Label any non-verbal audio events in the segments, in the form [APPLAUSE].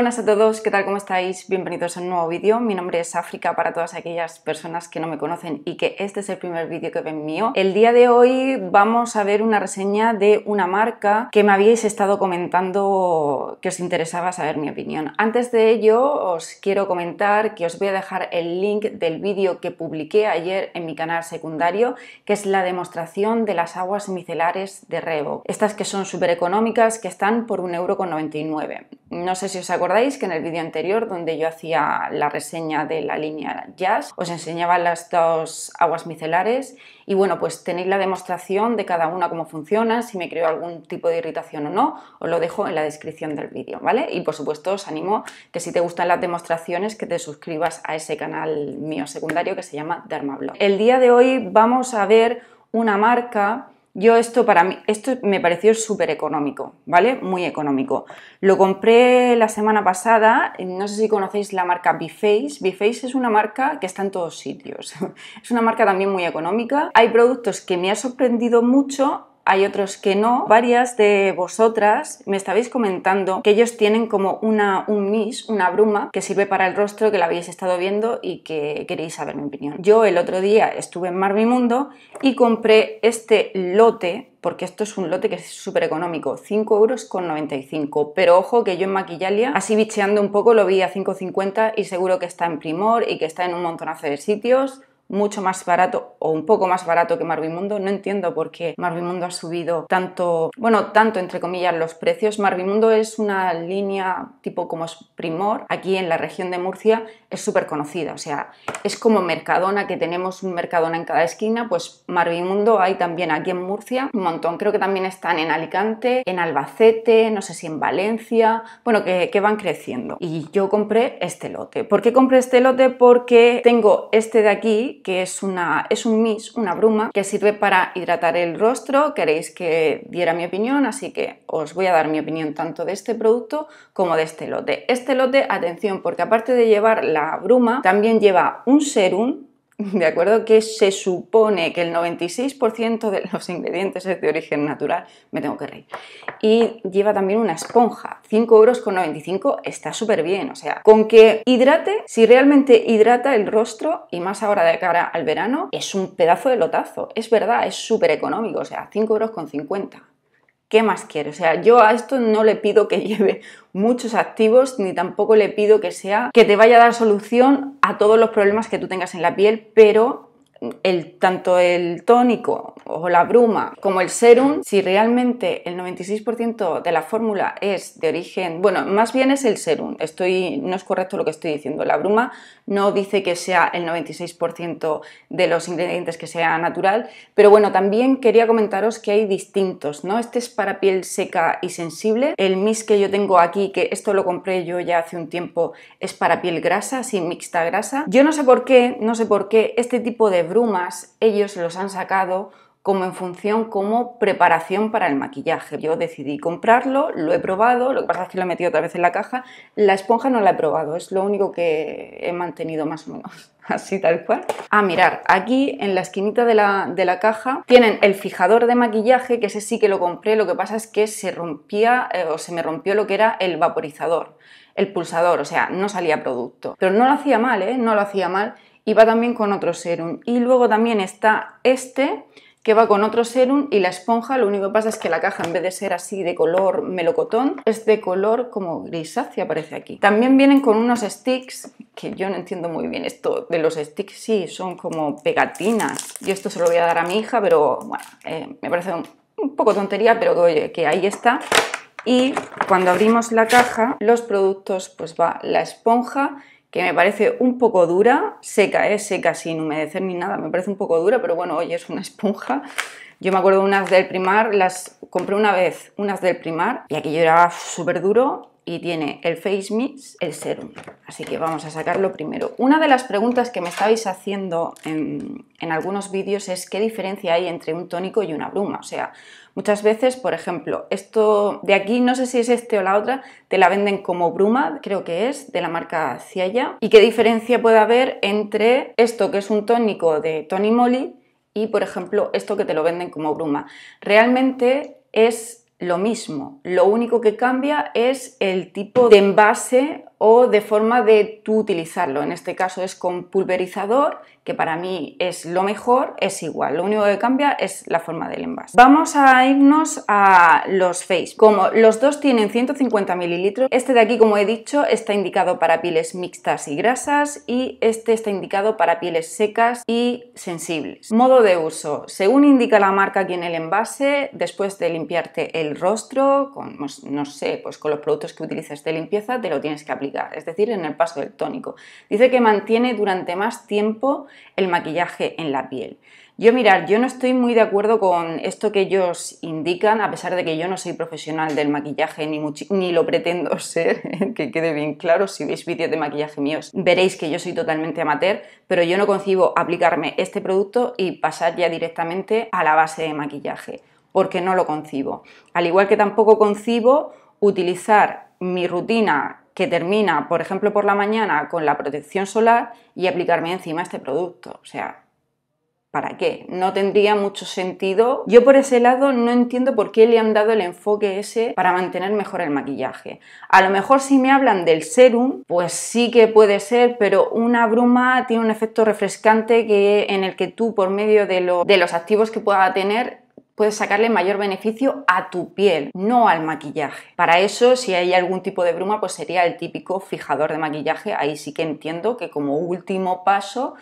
buenas a todos, ¿qué tal? ¿Cómo estáis? Bienvenidos a un nuevo vídeo. Mi nombre es África para todas aquellas personas que no me conocen y que este es el primer vídeo que ven mío. El día de hoy vamos a ver una reseña de una marca que me habíais estado comentando que os interesaba saber mi opinión. Antes de ello os quiero comentar que os voy a dejar el link del vídeo que publiqué ayer en mi canal secundario, que es la demostración de las aguas micelares de Revo. Estas que son súper económicas, que están por 1,99€. No sé si os acordáis que en el vídeo anterior donde yo hacía la reseña de la línea jazz os enseñaba las dos aguas micelares y bueno pues tenéis la demostración de cada una cómo funciona, si me creó algún tipo de irritación o no, os lo dejo en la descripción del vídeo, ¿vale? Y por supuesto os animo que si te gustan las demostraciones que te suscribas a ese canal mío secundario que se llama Dermablog. El día de hoy vamos a ver una marca yo esto para mí, esto me pareció súper económico, ¿vale? Muy económico. Lo compré la semana pasada, no sé si conocéis la marca Biface. Biface es una marca que está en todos sitios. [LAUGHS] Es una marca también muy económica. Hay productos que me ha sorprendido mucho hay otros que no. Varias de vosotras me estabais comentando que ellos tienen como una, un mist, una bruma que sirve para el rostro, que la habéis estado viendo y que queréis saber mi opinión. Yo el otro día estuve en Marbimundo y compré este lote porque esto es un lote que es súper económico, 5 euros con 95. Pero ojo que yo en Maquillalia, así bicheando un poco, lo vi a 5,50 y seguro que está en Primor y que está en un montonazo de sitios mucho más barato o un poco más barato que Marvimundo. No entiendo por qué Marvimundo ha subido tanto, bueno, tanto entre comillas los precios. Marvimundo es una línea tipo como es Primor, aquí en la región de Murcia es súper conocida, o sea, es como Mercadona, que tenemos un Mercadona en cada esquina, pues Marvimundo hay también aquí en Murcia un montón. Creo que también están en Alicante, en Albacete, no sé si en Valencia, bueno, que, que van creciendo. Y yo compré este lote. ¿Por qué compré este lote? Porque tengo este de aquí que es, una, es un mist, una bruma, que sirve para hidratar el rostro. Queréis que diera mi opinión, así que os voy a dar mi opinión tanto de este producto como de este lote. Este lote, atención, porque aparte de llevar la bruma, también lleva un serum [LAUGHS] ¿de acuerdo? Que se supone que el 96% de los ingredientes es de origen natural, me tengo que reír. Y lleva también una esponja, 5 euros con está súper bien, o sea, con que hidrate, si realmente hidrata el rostro y más ahora de cara al verano, es un pedazo de lotazo, es verdad, es súper económico, o sea, 5 euros. con ¿qué más quiero? O sea, yo a esto no le pido que [LAUGHS] lleve muchos activos, ni tampoco le pido que sea que te vaya a dar solución a todos los problemas que tú tengas en la piel, pero el, tanto el tónico o la bruma, como el serum, si realmente el 96% de la fórmula es de origen, bueno, más bien es el serum, estoy, no es correcto lo que estoy diciendo, la bruma no dice que sea el 96% de los ingredientes que sea natural, pero bueno, también quería comentaros que hay distintos, ¿no? Este es para piel seca y sensible, el mist que yo tengo aquí, que esto lo compré yo ya hace un tiempo, es para piel grasa, sin mixta grasa. Yo no sé por qué, no sé por qué este tipo de brumas ellos los han sacado como en función como preparación para el maquillaje. Yo decidí comprarlo, lo he probado, lo que pasa es que lo he metido otra vez en la caja. La esponja no la he probado, es lo único que he mantenido más o menos, [LAUGHS] así tal cual. Ah, mirar, aquí en la esquinita de la, caja tienen el fijador de maquillaje, que ese sí que lo compré, lo que pasa es que se rompía eh, o se me rompió lo que era el vaporizador, el pulsador, o sea, no salía producto. Pero no lo hacía mal, ¿eh? No lo hacía mal. Y va también con otro serum. Y luego también está este que va con otro serum y la esponja, lo único que pasa es que la caja en vez de ser así de color melocotón, es de color como grisácea aparece aquí. También vienen con unos sticks, que yo no entiendo muy bien esto de los sticks, sí, son como pegatinas. Yo esto se lo voy a dar a mi hija, pero bueno, eh, me parece un, poco tontería, pero oye, que ahí está. Y cuando abrimos la caja, los productos, pues va la esponja que me parece un poco dura, seca, ¿eh? seca sin humedecer ni nada, me parece un poco dura, pero bueno, hoy es una [LAUGHS] esponja. Yo me acuerdo unas del Primar, las compré una vez, unas del Primar, y yo era súper duro y tiene el Face Mix, el serum. Así que vamos a sacarlo primero. Una de las preguntas que me estabais haciendo en, en algunos vídeos es qué diferencia hay entre un tónico y una bruma. O sea, Muchas veces, por ejemplo, esto de aquí, no sé si es este o la otra, te la venden como bruma, creo que es, de la marca Cialla. ¿Y qué diferencia puede haber entre esto que es un tónico de Tony Moly y, por ejemplo, esto que te lo venden como bruma? Realmente es lo mismo, lo único que cambia es el tipo de envase o de forma de tú utilizarlo. En este caso es con pulverizador, que para mí es lo mejor, es igual. Lo único que cambia es la forma del envase. Vamos a irnos a los face. Como los dos tienen 150 mililitros, este de aquí, como he dicho, está indicado para pieles mixtas y grasas y este está indicado para pieles secas y sensibles. Modo de uso. Según indica la marca aquí en el envase, después de limpiarte el rostro, con, pues, no sé, pues con los productos que utilices de limpieza, te lo tienes que aplicar es decir, en el paso del tónico. Dice que mantiene durante más tiempo el maquillaje en la piel. Yo mirar, yo no estoy muy de acuerdo con esto que ellos indican, a pesar de que yo no soy profesional del maquillaje ni, ni lo pretendo [LAUGHS] ser, que quede bien claro, si veis vídeos de maquillaje míos veréis que yo soy totalmente amateur, pero yo no concibo aplicarme este producto y pasar ya directamente a la base de maquillaje, porque no lo concibo. Al igual que tampoco concibo utilizar mi rutina que termina, por ejemplo, por la mañana con la protección solar y aplicarme encima este producto. O sea, ¿para qué? No tendría mucho sentido. Yo por ese lado no entiendo por qué le han dado el enfoque ese para mantener mejor el maquillaje. A lo mejor si me hablan del serum, pues sí que puede ser, pero una bruma tiene un efecto refrescante que, en el que tú por medio de, de los activos que pueda tener puedes sacarle mayor beneficio a tu piel, no al maquillaje. Para eso, si hay algún tipo de bruma, pues sería el típico fijador de maquillaje. Ahí sí que entiendo que como último paso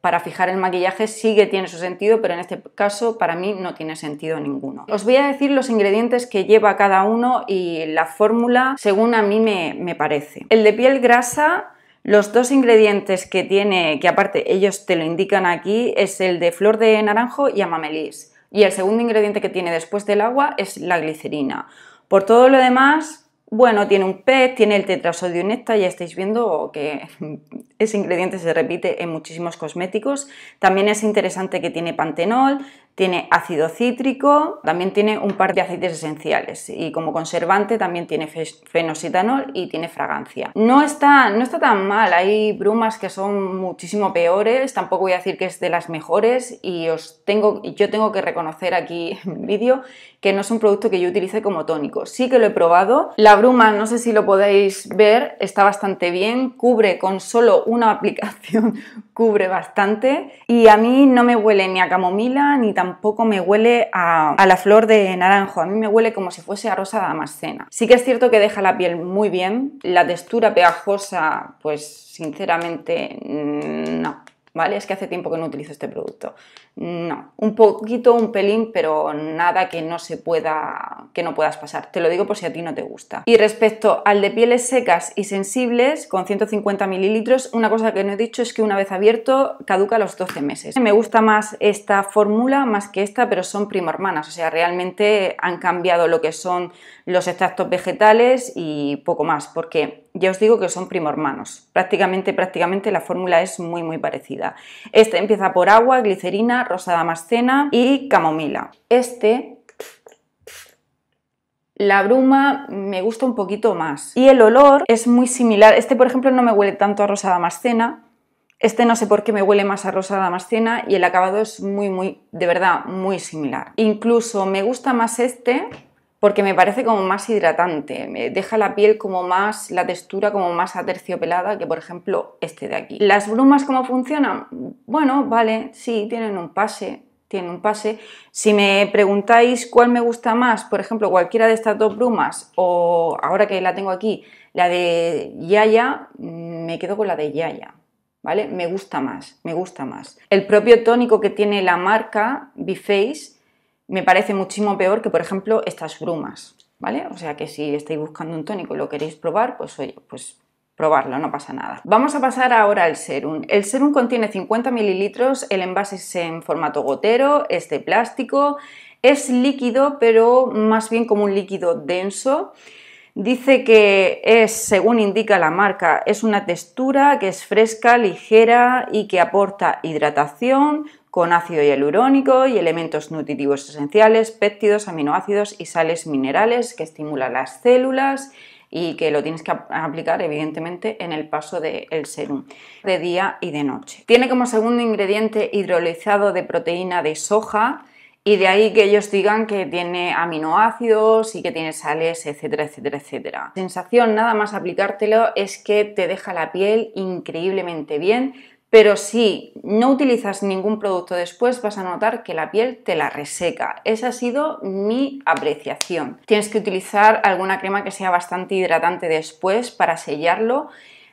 para fijar el maquillaje sí que tiene su sentido, pero en este caso para mí no tiene sentido ninguno. Os voy a decir los ingredientes que lleva cada uno y la fórmula según a mí me, me parece. El de piel grasa los dos ingredientes que tiene, que aparte ellos te lo indican aquí, es el de flor de naranjo y amamelis. Y el segundo ingrediente que tiene después del agua es la glicerina. Por todo lo demás, bueno, tiene un PET, tiene el tetrasodio necta, ya estáis viendo que [LAUGHS] ese ingrediente se repite en muchísimos cosméticos. También es interesante que tiene pantenol, tiene ácido cítrico, también tiene un par de aceites esenciales y como conservante también tiene fenocitanol y tiene fragancia. No está, no está tan mal, hay brumas que son muchísimo peores, tampoco voy a decir que es de las mejores y os tengo, yo tengo que reconocer aquí en el vídeo que no es un producto que yo utilice como tónico. Sí que lo he probado, la bruma no sé si lo podéis ver, está bastante bien, cubre con solo una [LAUGHS] aplicación, cubre bastante y a mí no me huele ni a camomila ni tampoco tampoco me huele a, la flor de naranjo, a mí me huele como si fuese a rosa damascena. Sí que es cierto que deja la piel muy bien, la textura pegajosa, pues sinceramente no. ¿vale? Es que hace tiempo que no utilizo este producto. No, un poquito, un pelín, pero nada que no se pueda, que no puedas pasar. Te lo digo por si a ti no te gusta. Y respecto al de pieles secas y sensibles, con 150 mililitros, una cosa que no he dicho es que una vez abierto caduca a los 12 meses. Me gusta más esta fórmula más que esta, pero son prima hermanas, o sea, realmente han cambiado lo que son los extractos vegetales y poco más, porque ya os digo que son hermanos Prácticamente, prácticamente la fórmula es muy, muy parecida. Este empieza por agua, glicerina, rosa damascena y camomila. Este la bruma me gusta un poquito más. Y el olor es muy similar. Este, por ejemplo, no me huele tanto a rosa damascena. Este no sé por qué me huele más a rosa damascena y el acabado es muy, muy, de verdad, muy similar. Incluso me gusta más este porque me parece como más hidratante, me deja la piel como más, la textura como más aterciopelada que por ejemplo este de aquí. ¿Las brumas cómo funcionan? Bueno, vale, sí, tienen un pase, tienen un pase. Si me preguntáis cuál me gusta más, por ejemplo, cualquiera de estas dos brumas o ahora que la tengo aquí, la de Yaya, mm, me quedo con la de Yaya. ¿Vale? Me gusta más, me gusta más. El propio tónico que tiene la marca Biface me parece muchísimo peor que, por ejemplo, estas brumas, ¿vale? O sea que si estáis buscando un tónico y lo queréis probar, pues oye, pues probarlo, no pasa nada. Vamos a pasar ahora al serum. El serum contiene 50 mililitros, el envase es en formato gotero, es de plástico, es líquido, pero más bien como un líquido denso. Dice que es, según indica la marca, es una textura que es fresca, ligera y que aporta hidratación, con ácido hialurónico y elementos nutritivos esenciales, péptidos, aminoácidos y sales minerales que estimulan las células y que lo tienes que aplicar evidentemente en el paso del serum de día y de noche. Tiene como segundo ingrediente hidrolizado de proteína de soja y de ahí que ellos digan que tiene aminoácidos y que tiene sales, etcétera, etcétera, etcétera. sensación nada más aplicártelo es que te deja la piel increíblemente bien pero si no utilizas ningún producto después, vas a notar que la piel te la reseca. Esa ha sido mi apreciación. Tienes que utilizar alguna crema que sea bastante hidratante después para sellarlo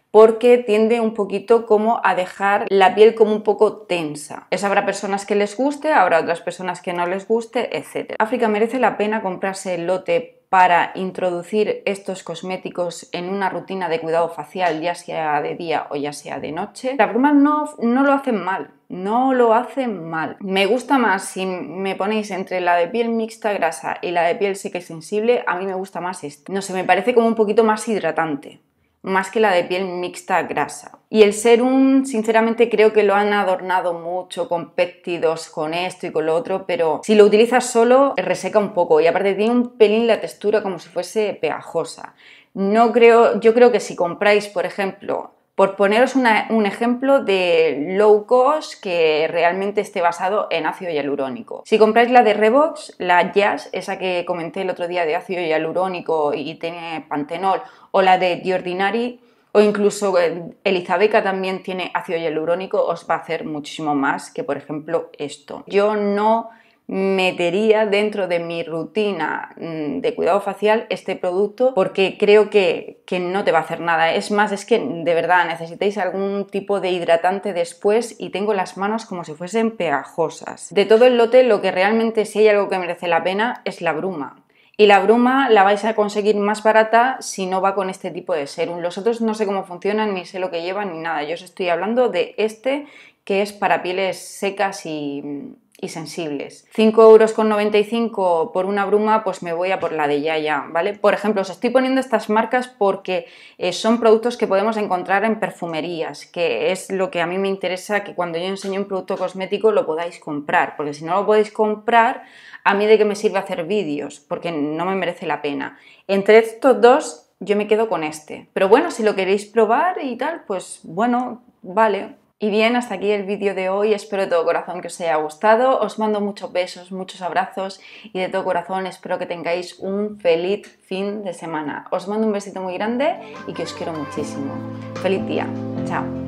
porque tiende un poquito como a dejar la piel como un poco tensa. Pues habrá personas que les guste, habrá otras personas que no les guste, etc. África merece la pena comprarse el lote para introducir estos cosméticos en una rutina de cuidado facial, ya sea de día o ya sea de noche, la brumas no, lo hacen mal, no lo hacen mal. Me gusta más si me ponéis entre la de piel mixta grasa y la de piel seca y sensible, a mí me gusta más esta. No sé, me parece como un poquito más hidratante más que la de piel mixta grasa. Y el serum, sinceramente, creo que lo han adornado mucho con péptidos, con esto y con lo otro, pero si lo utilizas solo, reseca un poco y aparte tiene un pelín la textura como si fuese pegajosa. No creo, yo creo que si compráis, por ejemplo, por poneros un ejemplo de low cost que realmente esté basado en ácido hialurónico. Si compráis la de Revox, la Jazz, esa que comenté el otro día de ácido hialurónico y tiene pantenol, o la de The o incluso eh, Elizabeca también tiene ácido hialurónico, os va a hacer muchísimo más que, por ejemplo, esto. Yo no metería dentro de mi rutina mm, de cuidado facial este producto porque creo que, no te va a hacer nada. Es más, es que de verdad necesitáis algún tipo de hidratante después y tengo las manos como si fuesen pegajosas. De todo el lote, lo que realmente si hay algo que merece la pena es la bruma. Y la bruma la vais a conseguir más barata si no va con este tipo de serum. Los otros no sé cómo funcionan, ni sé lo que llevan, ni nada. Yo os estoy hablando de este que es para pieles secas y, sensibles. 5,95 euros por una bruma, pues me voy a por la de Yaya, ¿vale? Por ejemplo, os estoy poniendo estas marcas porque eh, son productos que podemos encontrar en perfumerías, que es lo que a mí me interesa que cuando yo enseño un producto cosmético lo podáis comprar, porque si no lo podéis comprar, a mí de qué me sirve hacer vídeos, porque no me merece la pena. Entre estos dos, yo me quedo con este. Pero bueno, si lo queréis probar y tal, pues bueno, vale, y bien, hasta aquí el vídeo de hoy. Espero de todo corazón que os haya gustado. Os mando muchos besos, muchos abrazos y de todo corazón espero que tengáis un feliz fin de semana. Os mando un besito muy grande y que os quiero muchísimo. Feliz día. Chao.